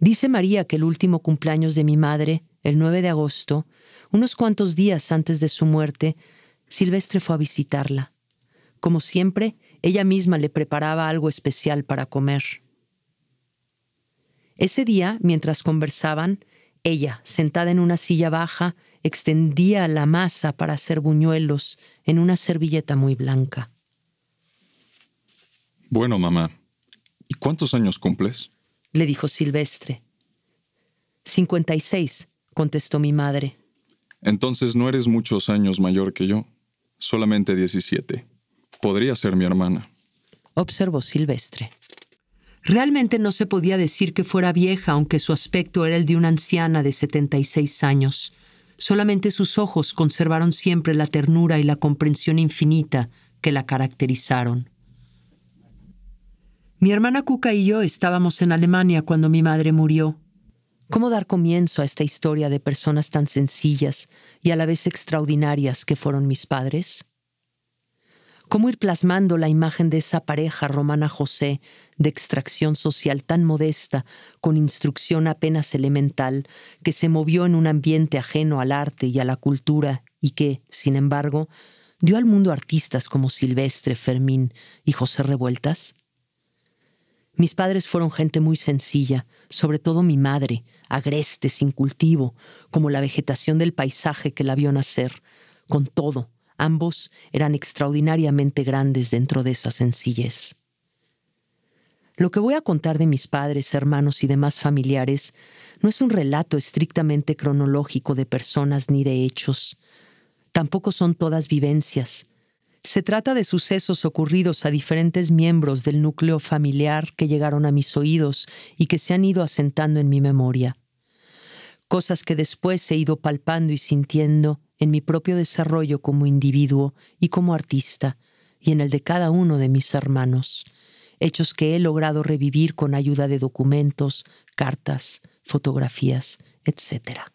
Dice María que el último cumpleaños de mi madre, el 9 de agosto, unos cuantos días antes de su muerte, Silvestre fue a visitarla. Como siempre, ella misma le preparaba algo especial para comer. Ese día, mientras conversaban, ella, sentada en una silla baja, extendía la masa para hacer buñuelos en una servilleta muy blanca. Bueno, mamá, ¿y cuántos años cumples? le dijo Silvestre. 56, contestó mi madre. Entonces no eres muchos años mayor que yo, solamente 17. Podría ser mi hermana. Observó Silvestre. Realmente no se podía decir que fuera vieja, aunque su aspecto era el de una anciana de 76 años. Solamente sus ojos conservaron siempre la ternura y la comprensión infinita que la caracterizaron. Mi hermana Cuca y yo estábamos en Alemania cuando mi madre murió. ¿Cómo dar comienzo a esta historia de personas tan sencillas y a la vez extraordinarias que fueron mis padres? ¿Cómo ir plasmando la imagen de esa pareja romana José, de extracción social tan modesta, con instrucción apenas elemental, que se movió en un ambiente ajeno al arte y a la cultura y que, sin embargo, dio al mundo artistas como Silvestre, Fermín y José Revueltas? Mis padres fueron gente muy sencilla, sobre todo mi madre, agreste, sin cultivo, como la vegetación del paisaje que la vio nacer. Con todo, ambos eran extraordinariamente grandes dentro de esa sencillez. Lo que voy a contar de mis padres, hermanos y demás familiares no es un relato estrictamente cronológico de personas ni de hechos. Tampoco son todas vivencias, se trata de sucesos ocurridos a diferentes miembros del núcleo familiar que llegaron a mis oídos y que se han ido asentando en mi memoria. Cosas que después he ido palpando y sintiendo en mi propio desarrollo como individuo y como artista, y en el de cada uno de mis hermanos. Hechos que he logrado revivir con ayuda de documentos, cartas, fotografías, etcétera.